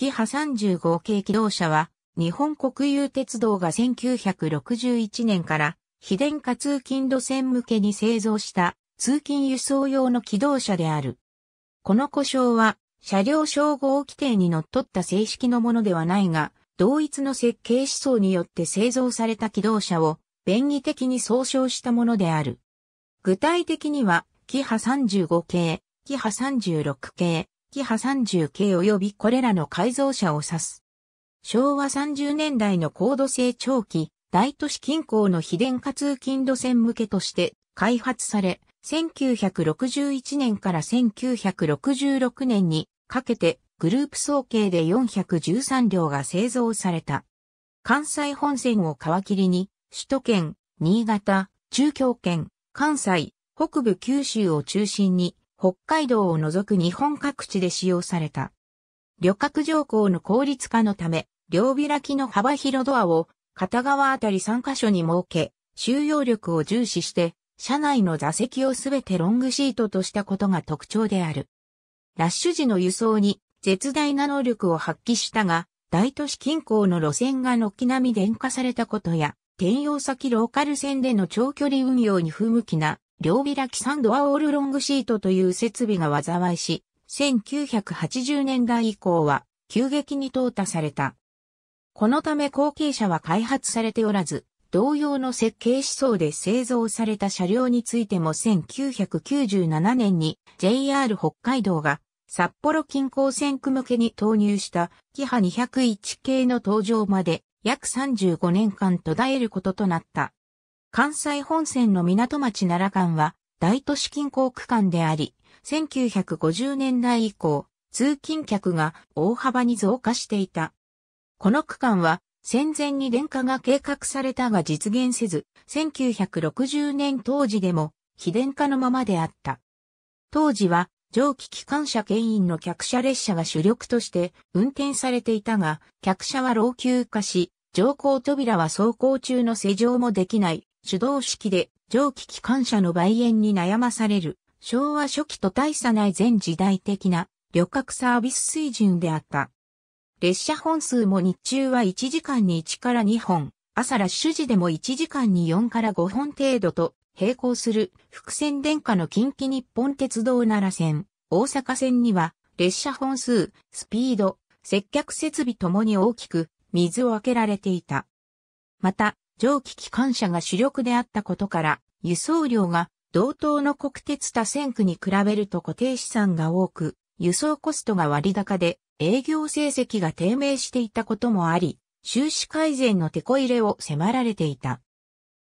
キハ35系機動車は、日本国有鉄道が1961年から、非電化通勤路線向けに製造した通勤輸送用の機動車である。この故障は、車両称号規定にのっとった正式のものではないが、同一の設計思想によって製造された機動車を便宜的に総称したものである。具体的には、キハ35系、キハ36系、キハ3 0系及びこれらの改造車を指す。昭和30年代の高度成長期、大都市近郊の非電化通勤路線向けとして開発され、1961年から1966年にかけてグループ総計で413両が製造された。関西本線を皮切りに、首都圏、新潟、中京圏、関西、北部九州を中心に北海道を除く日本各地で使用された。旅客乗降の効率化のため、両開きの幅広ドアを片側あたり3カ所に設け、収容力を重視して、車内の座席をすべてロングシートとしたことが特徴である。ラッシュ時の輸送に絶大な能力を発揮したが、大都市近郊の路線が軒並み電化されたことや、転用先ローカル線での長距離運用に不向きな両開きサンドアオールロングシートという設備が災いし、1980年代以降は急激に淘汰された。このため後継者は開発されておらず、同様の設計思想で製造された車両についても1997年に JR 北海道が札幌近郊線区向けに投入したキハ201系の登場まで約35年間途絶えることとなった。関西本線の港町奈良間は大都市近郊区間であり、1950年代以降、通勤客が大幅に増加していた。この区間は戦前に電化が計画されたが実現せず、1960年当時でも非電化のままであった。当時は蒸気機関車牽引の客車列車が主力として運転されていたが、客車は老朽化し、乗降扉は走行中の施錠もできない手動式で蒸気機関車の売園に悩まされる昭和初期と大差ない全時代的な旅客サービス水準であった。列車本数も日中は1時間に1から2本、朝ラッシュ時でも1時間に4から5本程度と並行する伏線電化の近畿日本鉄道奈良線、大阪線には列車本数、スピード、接客設備ともに大きく水を開けられていた。また、蒸気機関車が主力であったことから、輸送量が同等の国鉄多線区に比べると固定資産が多く、輸送コストが割高で営業成績が低迷していたこともあり、収支改善の手こ入れを迫られていた。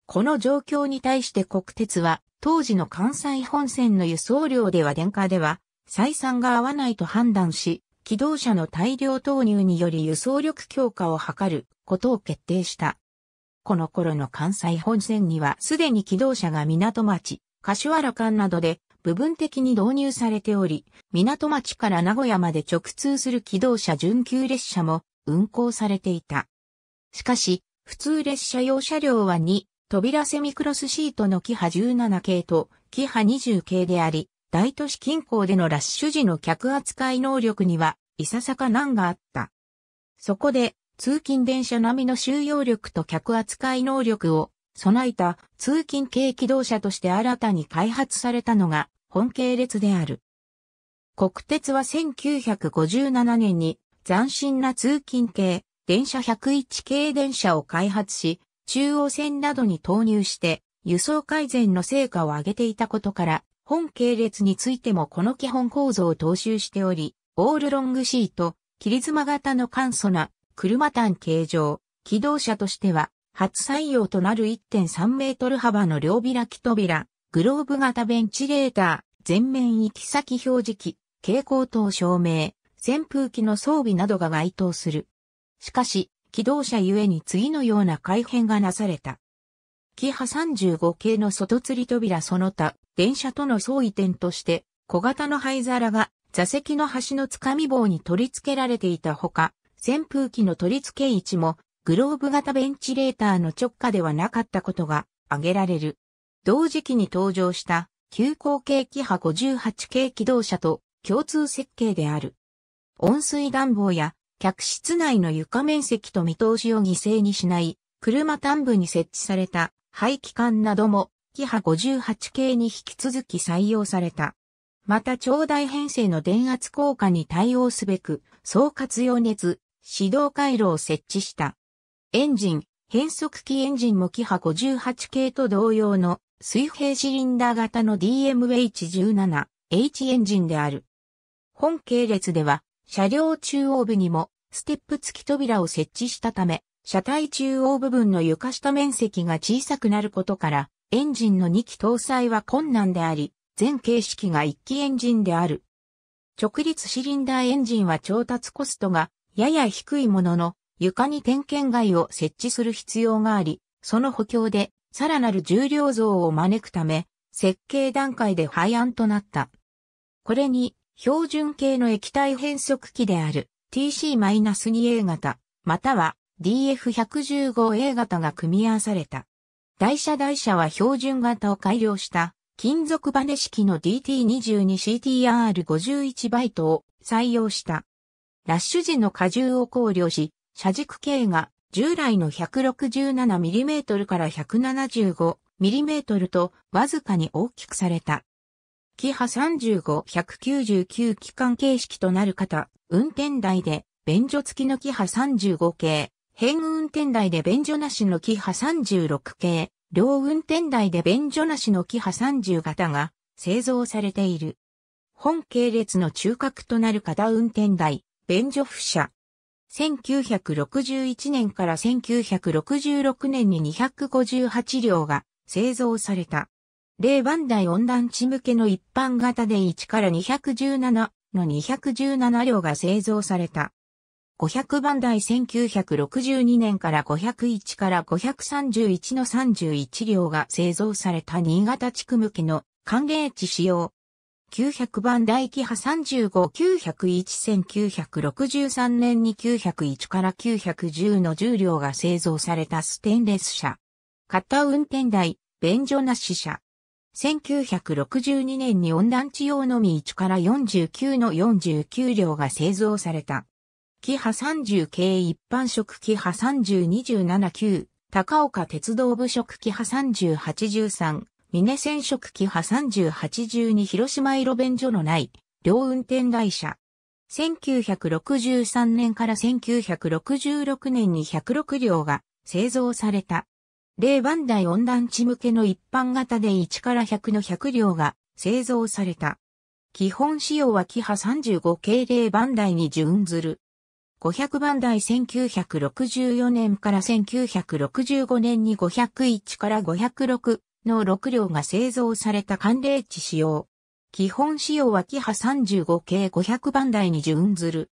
この状況に対して国鉄は、当時の関西本線の輸送量では電化では、採算が合わないと判断し、機動車の大量投入により輸送力強化を図ることを決定した。この頃の関西本線にはすでに機動車が港町、柏原間などで部分的に導入されており、港町から名古屋まで直通する機動車準急列車も運行されていた。しかし、普通列車用車両は2、扉セミクロスシートのキハ17系とキハ20系であり、大都市近郊でのラッシュ時の客扱い能力には、いささか難があった。そこで、通勤電車並みの収容力と客扱い能力を備えた通勤軽機動車として新たに開発されたのが本系列である。国鉄は1957年に斬新な通勤系電車101系電車を開発し、中央線などに投入して輸送改善の成果を上げていたことから、本系列についてもこの基本構造を踏襲しており、オールロングシート、切り妻型の簡素な車単形状、機動車としては、初採用となる1.3メートル幅の両開き扉、グローブ型ベンチレーター、全面行き先表示器、蛍光灯照明、扇風機の装備などが該当する。しかし、機動車ゆえに次のような改変がなされた。キハ35系の外吊り扉その他、電車との相違点として、小型の灰皿が座席の端のつかみ棒に取り付けられていたほか、扇風機の取り付け位置もグローブ型ベンチレーターの直下ではなかったことが挙げられる。同時期に登場した急行系キハ58系機動車と共通設計である。温水暖房や客室内の床面積と見通しを犠牲にしない車端部に設置された排気管などもキハ58系に引き続き採用された。また長大編成の電圧効果に対応すべく、総活用熱指導回路を設置した。エンジン、変速機エンジンもキハ58系と同様の水平シリンダー型の DMH17H エンジンである。本系列では車両中央部にもステップ付き扉を設置したため、車体中央部分の床下面積が小さくなることから、エンジンの2機搭載は困難であり、全形式が1機エンジンである。直立シリンダーエンジンは調達コストがやや低いものの、床に点検外を設置する必要があり、その補強で、さらなる重量増を招くため、設計段階で廃案となった。これに、標準系の液体変速機である TC-2A 型、または DF115A 型が組み合わされた。台車台車は標準型を改良した金属バネ式の DT22CTR51 バイトを採用した。ラッシュ時の荷重を考慮し、車軸径が従来の 167mm から 175mm とわずかに大きくされた。キハ35-199機関形式となる方、運転台で便所付きのキハ35系、変運転台で便所なしのキハ36系、両運転台で便所なしのキハ30型が製造されている。本系列の中核となる方運転台、ジョフ社。1961年から1966年に258両が製造された。例番台温暖地向けの一般型で1から217の217両が製造された。500番台1962年から501から531の31両が製造された新潟地区向けの寒冷地使用900番大気波359011963年に901から910の重量が製造されたステンレス車。型運転台、便所なし車。1962年に温暖地用のみ1から49の49両が製造された。キハ30系一般職キハ3027 9高岡鉄道部職キハ3083、ミネ染色機派3082広島色便所のない、両運転台車。1963年から1966年に106両が製造された。例番台温暖地向けの一般型で1から100の100両が製造された。基本仕様はキハ35系0番台に準ずる。500番台1964年から1965年に501から506の6両が製造された寒冷地仕様。基本仕様はキハ35系500番台に準ずる。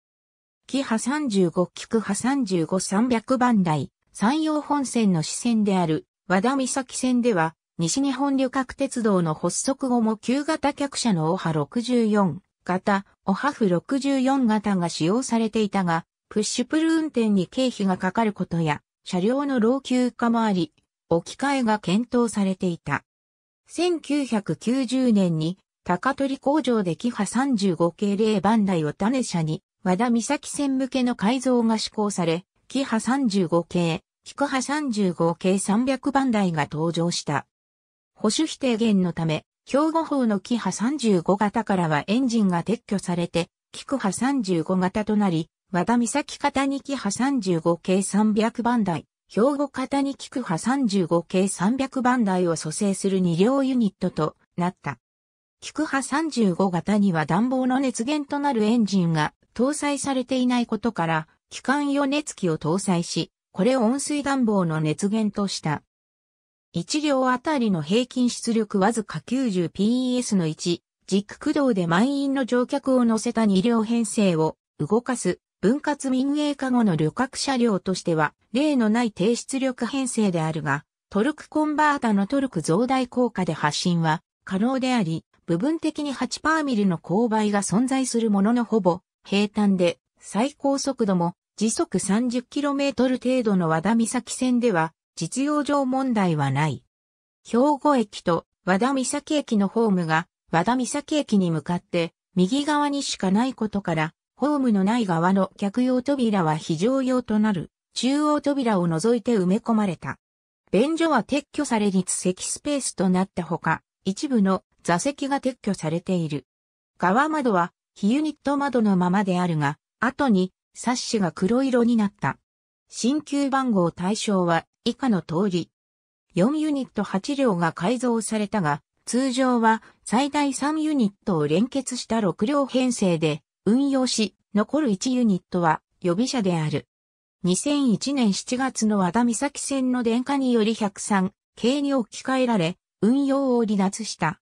キハ35キクハ35300番台、山陽本線の支線である和田岬線では、西日本旅客鉄道の発足後も旧型客車のオハ64型、オハフ64型が使用されていたが、プッシュプル運転に経費がかかることや、車両の老朽化もあり、置き換えが検討されていた。1990年に高取工場でキハ35系0番台を種車に和田岬線向けの改造が施行され、キハ35系、キクハ35系300番台が登場した。保守否定源のため、兵庫法のキハ35型からはエンジンが撤去されて、キクハ35型となり、和田岬型にキハ35系300番台、兵庫型に菊波35系300番台を蘇生する2両ユニットとなった。菊波35型には暖房の熱源となるエンジンが搭載されていないことから、機関予熱機を搭載し、これを温水暖房の熱源とした。1両あたりの平均出力わずか 90PS の1、軸駆動で満員の乗客を乗せた2両編成を動かす分割民営化後の旅客車両としては、例のない低出力編成であるが、トルクコンバータのトルク増大効果で発進は可能であり、部分的に8パーミルの勾配が存在するもののほぼ平坦で、最高速度も時速 30km 程度の和田岬線では実用上問題はない。兵庫駅と和田岬駅のホームが和田岬駅に向かって右側にしかないことからホームのない側の客用扉は非常用となる、中央扉を除いて埋め込まれた。便所は撤去され立席スペースとなったほか、一部の座席が撤去されている。側窓は、非ユニット窓のままであるが、後に、サッシが黒色になった。新旧番号対象は、以下の通り。4ユニット8両が改造されたが、通常は最大3ユニットを連結した6両編成で運用し、残る1ユニットは予備車である。2001年7月の和田岬線の電化により103系に置き換えられ、運用を離脱した。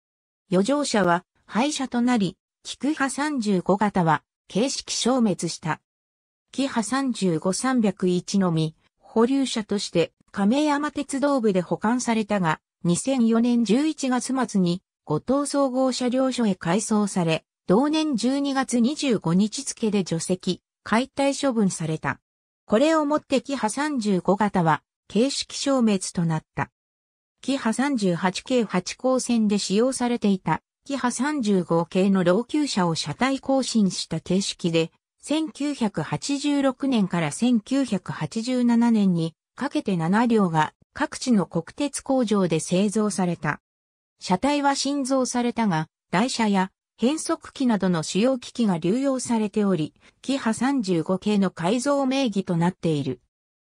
余剰車は廃車となり、菊波35型は形式消滅した。キハ35301のみ、保留車として亀山鉄道部で保管されたが、2004年11月末に五島総合車両所へ改装され、同年12月25日付で除籍、解体処分された。これをもってキハ35型は形式消滅となった。キハ38系8光線で使用されていたキハ35系の老朽車を車体更新した形式で、1986年から1987年にかけて7両が各地の国鉄工場で製造された。車体は新造されたが、台車や変速機などの主要機器が流用されており、キハ35系の改造名義となっている。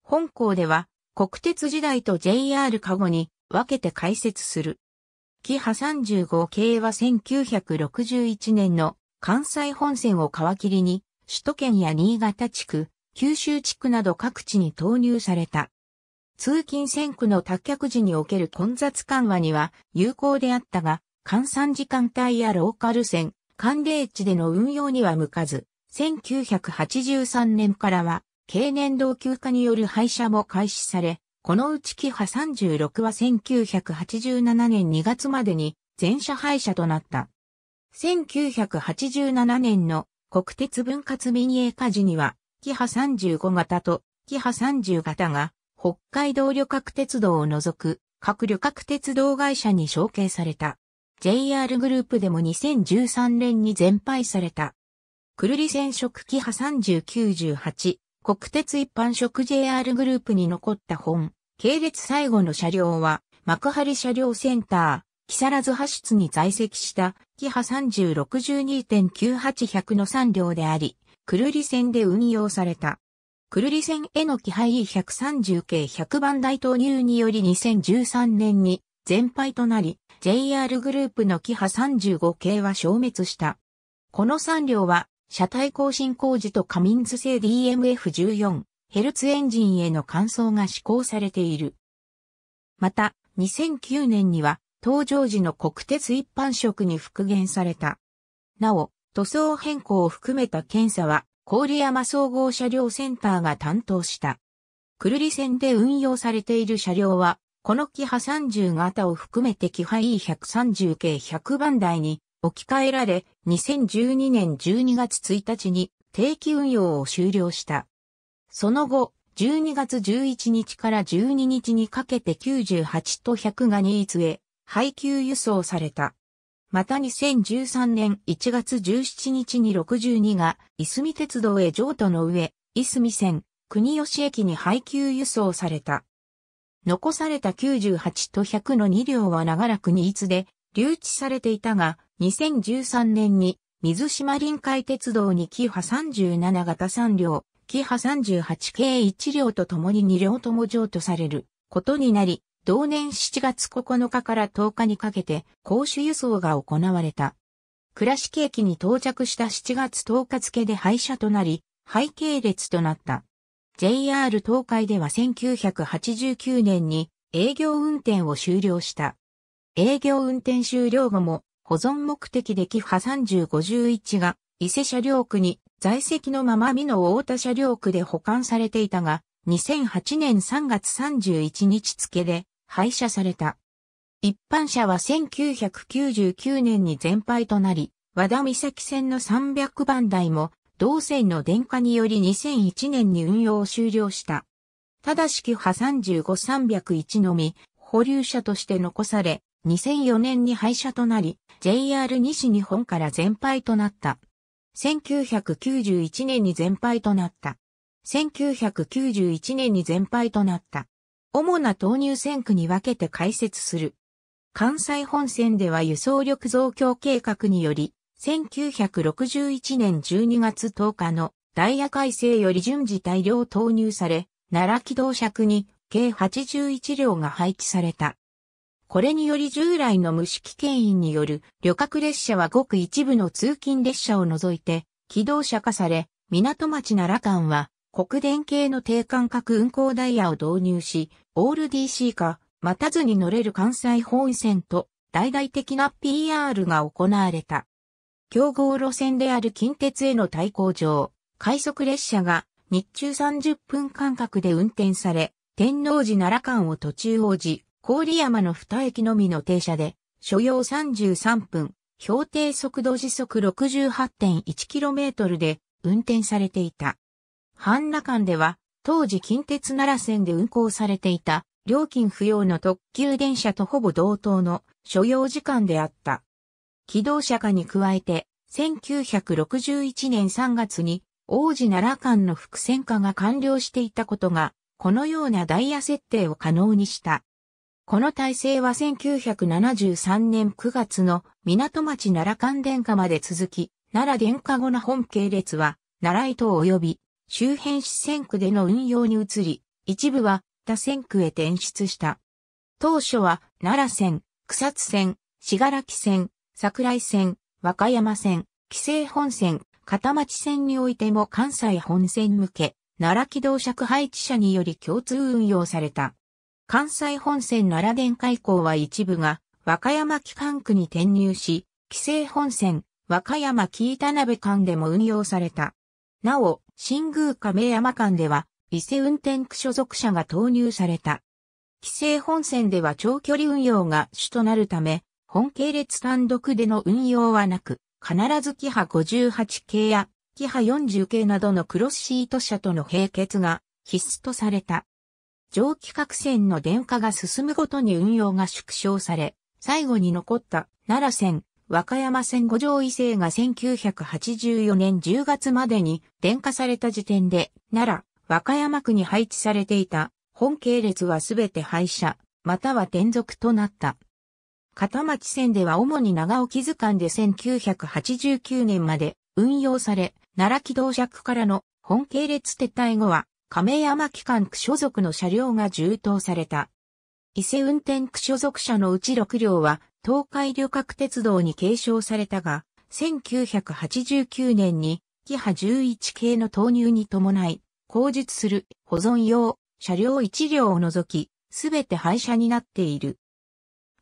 本校では、国鉄時代と JR カゴに分けて解説する。キハ35系は1961年の関西本線を皮切りに、首都圏や新潟地区、九州地区など各地に投入された。通勤線区の脱却時における混雑緩和には有効であったが、換算時間帯やローカル線、寒冷地での運用には向かず、1983年からは、経年同級化による廃車も開始され、このうちキハ36は1987年2月までに全車廃車となった。1987年の国鉄分割民営化時には、キハ35型とキハ30型が北海道旅客鉄道を除く各旅客鉄道会社に承継された。JR グループでも2013年に全廃された。クルリ線食記派3098、国鉄一般職 JR グループに残った本、系列最後の車両は、幕張車両センター、木更津派出に在籍した、キ派3 0 6 2 9 8 0 0の3両であり、クルリ線で運用された。クルリ線への気配 E130 系100番台投入により2013年に全廃となり、JR グループのキハ35系は消滅した。この3両は、車体更新工事とカミンズ製 DMF14 ヘルツエンジンへの換装が施行されている。また、2009年には、登場時の国鉄一般職に復元された。なお、塗装変更を含めた検査は、郡山総合車両センターが担当した。クルリ線で運用されている車両は、このキハ30型を含めてキハ E130 系100番台に置き換えられ、2012年12月1日に定期運用を終了した。その後、12月11日から12日にかけて98と100がニーツへ配給輸送された。また2013年1月17日に62がいすみ鉄道へ譲渡の上、いすみ線、国吉駅に配給輸送された。残された98と100の2両は長らくニーで留置されていたが、2013年に水島臨海鉄道にキハ37型3両、キハ38系1両と共に2両とも譲渡されることになり、同年7月9日から10日にかけて公衆輸送が行われた。倉敷駅に到着した7月10日付で廃車となり、廃系列となった。JR 東海では1989年に営業運転を終了した。営業運転終了後も保存目的でキファ3051が伊勢車両区に在籍のまま美濃大田車両区で保管されていたが、2008年3月31日付で廃車された。一般車は1999年に全廃となり、和田岬線の300番台も同線の電化により2001年に運用を終了した。ただしキハ35301のみ、保留車として残され、2004年に廃車となり、JR 西日本から全廃となった。1991年に全廃となった。1991年に全廃となった。主な投入線区に分けて開設する。関西本線では輸送力増強計画により、1961年12月10日のダイヤ改正より順次大量投入され、奈良機動尺に計81両が配置された。これにより従来の無識牽引による旅客列車はごく一部の通勤列車を除いて機動車化され、港町奈良間は国電系の低間隔運行ダイヤを導入し、オール DC 化、待たずに乗れる関西本線と大々的な PR が行われた。競合路線である近鉄への対抗上、快速列車が日中30分間隔で運転され、天王寺奈良間を途中王子、郡山の二駅のみの停車で、所要33分、標定速度時速 68.1km で運転されていた。半田間では、当時近鉄奈良線で運行されていた、料金不要の特急電車とほぼ同等の所要時間であった。機動車化に加えて、1961年3月に王子奈良間の伏線化が完了していたことが、このようなダイヤ設定を可能にした。この体制は1973年9月の港町奈良間殿下まで続き、奈良殿下後の本系列は、奈良伊東及び周辺四線区での運用に移り、一部は他線区へ転出した。当初は奈良線、草津線、信楽線、桜井線、和歌山線、紀勢本線、片町線においても関西本線向け、奈良機動車配置車により共通運用された。関西本線奈良電開港は一部が和歌山機関区に転入し、紀勢本線、和歌山木田鍋間でも運用された。なお、新宮亀山間では、伊勢運転区所属者が投入された。紀勢本線では長距離運用が主となるため、本系列単独での運用はなく、必ずキハ58系やキハ40系などのクロスシート車との並結が必須とされた。蒸気核線の電化が進むごとに運用が縮小され、最後に残った奈良線、和歌山線五条異性が1984年10月までに電化された時点で、奈良、和歌山区に配置されていた本系列はすべて廃車、または転属となった。片町線では主に長尾図間で1989年まで運用され、奈良機動尺からの本系列撤退後は、亀山機関区所属の車両が充当された。伊勢運転区所属車のうち6両は、東海旅客鉄道に継承されたが、1989年に、キハ11系の投入に伴い、後述する保存用車両1両を除き、すべて廃車になっている。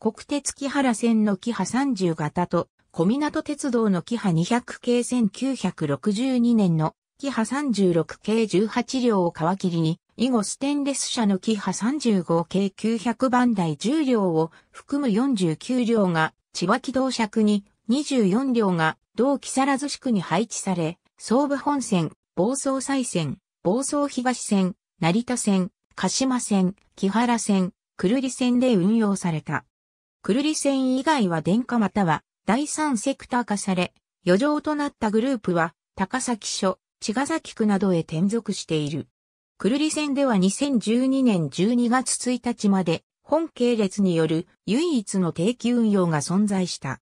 国鉄木原線の木波30型と、小港鉄道の木波200系1962年の木波36系18両を皮切りに、以後ステンレス車の木波35系900番台10両を含む49両が千葉機動尺に24両が同木更津区に配置され、総武本線、房総西線、房総東線、成田線、鹿島線、木原線、久留里線で運用された。クルリ線以外は電化または第三セクター化され、余剰となったグループは高崎署、茅ヶ崎区などへ転属している。クルリ線では2012年12月1日まで本系列による唯一の定期運用が存在した。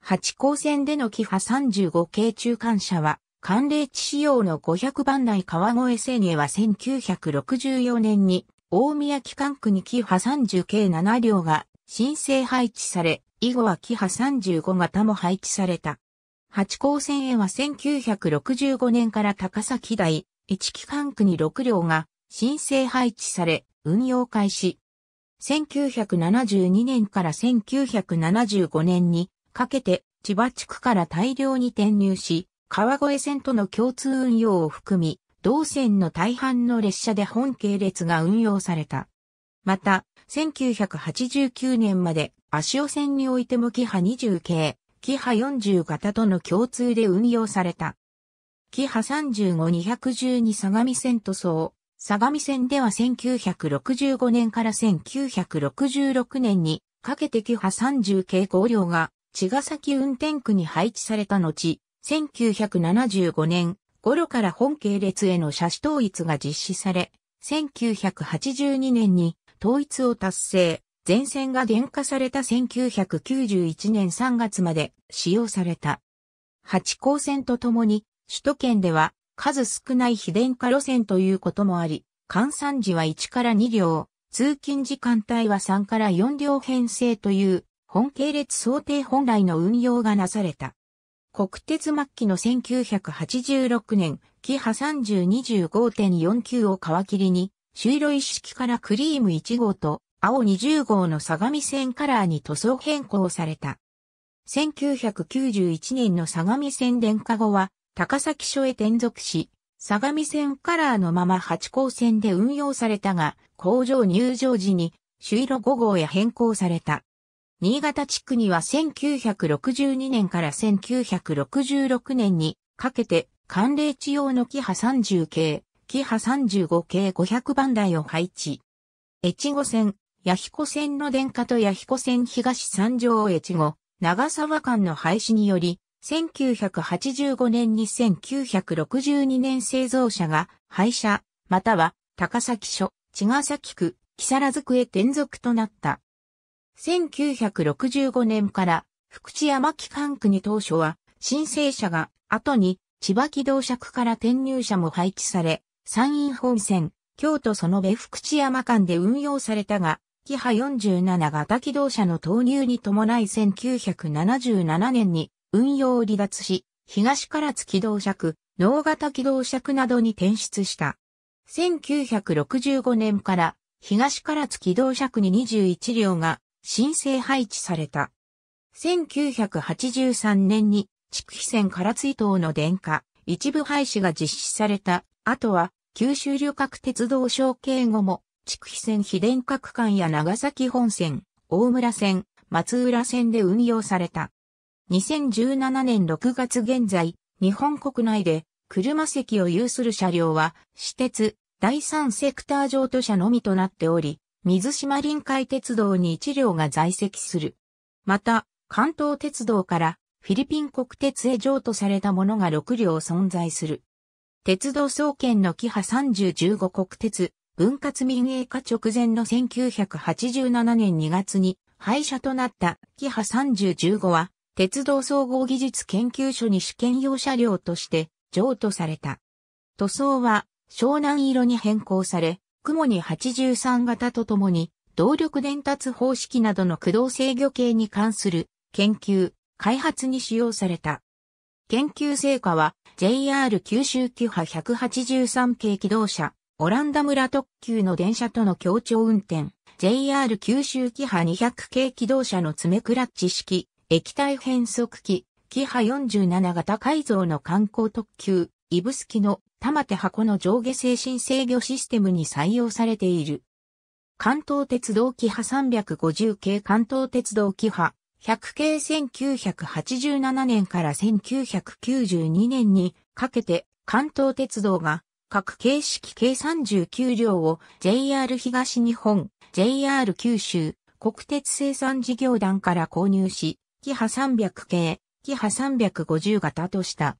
八高線でのキハ35系中間車は寒冷地仕様の500番台川越線へは1964年に大宮機関区にキハ30系7両が申請配置され、以後はキハ35型も配置された。八高線へは1965年から高崎台、一機関区に6両が申請配置され、運用開始。1972年から1975年にかけて千葉地区から大量に転入し、川越線との共通運用を含み、同線の大半の列車で本系列が運用された。また、1989年まで、足尾線においてもキハ20系、キハ40型との共通で運用された。キハ35212相模線塗装。相模線では1965年から1966年にかけてキハ30系合両が茅ヶ崎運転区に配置された後、1975年頃から本系列への車種統一が実施され、1982年に統一を達成。全線が電化された1991年3月まで使用された。八高線とともに、首都圏では数少ない非電化路線ということもあり、換算時は1から2両、通勤時間帯は3から4両編成という、本系列想定本来の運用がなされた。国鉄末期の1986年、キハ3025.49を皮切りに、朱色一式からクリーム1号と青20号の相模線カラーに塗装変更された。1991年の相模線電化後は高崎署へ転属し、相模線カラーのまま八甲線で運用されたが、工場入場時に朱色5号へ変更された。新潟地区には1962年から1966年にかけて寒冷地用のキハ30系、キ派35系500番台を配置。越後線、八彦線の電化と八彦線東三条越後、長沢間の廃止により、1985年に1962年製造車が廃車、または高崎署、茅ヶ崎区、木更津区へ転属となった。1965年から福知山機関区に当初は申請者が後に千葉機動車区から転入者も配置され、山陰本線、京都その別福知山間で運用されたが、キハ47型機動車の投入に伴い1977年に運用を離脱し、東唐津機動車区、農型機動車区などに転出した。1965年から東唐津機動車区に21両が申請配置された。1983年に筑肥線唐津伊東の電化、一部廃止が実施された。あとは九州旅客鉄道省継後も、筑肥線非電角間や長崎本線、大村線、松浦線で運用された。2017年6月現在、日本国内で車席を有する車両は、私鉄、第三セクター上都車のみとなっており、水島臨海鉄道に1両が在籍する。また、関東鉄道からフィリピン国鉄へ譲渡されたものが6両存在する。鉄道総研のキハ3015国鉄、分割民営化直前の1987年2月に廃車となったキハ3015は、鉄道総合技術研究所に試験用車両として譲渡された。塗装は湘南色に変更され、雲に83型とともに、動力伝達方式などの駆動制御系に関する研究、開発に使用された。研究成果は JR 九州キハ183系機動車、オランダ村特急の電車との協調運転、JR 九州キハ200系機動車の爪クラッチ式、液体変速機、キハ47型改造の観光特急、イブスキの玉手箱の上下精神制御システムに採用されている。関東鉄道キハ350系関東鉄道キハ100系1987年から1992年にかけて関東鉄道が各形式計39両を JR 東日本、JR 九州、国鉄生産事業団から購入し、キハ300系、キハ350型とした。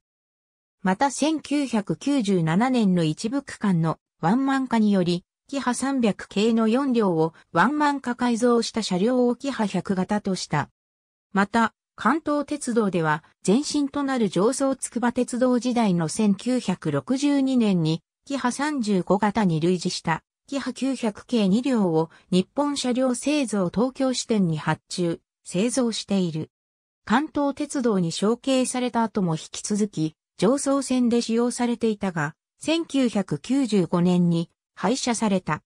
また1997年の一部区間のワンマン化により、キハ300系の4両をワンマン化改造した車両をキハ100型とした。また、関東鉄道では、前身となる上層筑波鉄道時代の1962年に、キハ35型に類似した、キハ900系2両を日本車両製造東京支店に発注、製造している。関東鉄道に承継された後も引き続き、上層線で使用されていたが、1995年に廃車された。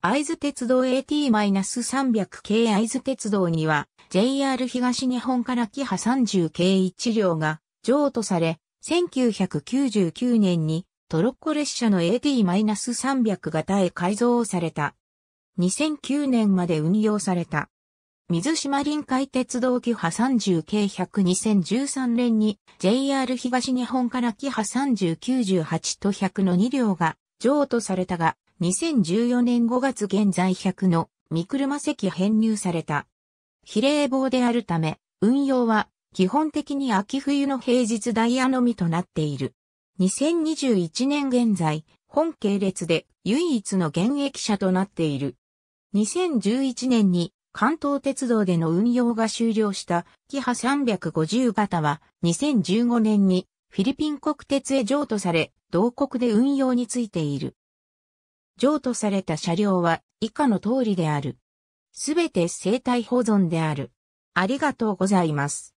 会津鉄道 AT-300 系会津鉄道には JR 東日本からキハ30系1両が譲渡され、1999年にトロッコ列車の AT-300 型へ改造された。2009年まで運用された。水島臨海鉄道キハ30系1002013年に JR 東日本からキハ3098と100の2両が譲渡されたが、2014年5月現在100の三車席編入された。比例棒であるため、運用は基本的に秋冬の平日ダイヤのみとなっている。2021年現在、本系列で唯一の現役車となっている。2011年に関東鉄道での運用が終了したキハ350型は2015年にフィリピン国鉄へ譲渡され、同国で運用についている。譲渡された車両は以下の通りである。すべて生体保存である。ありがとうございます。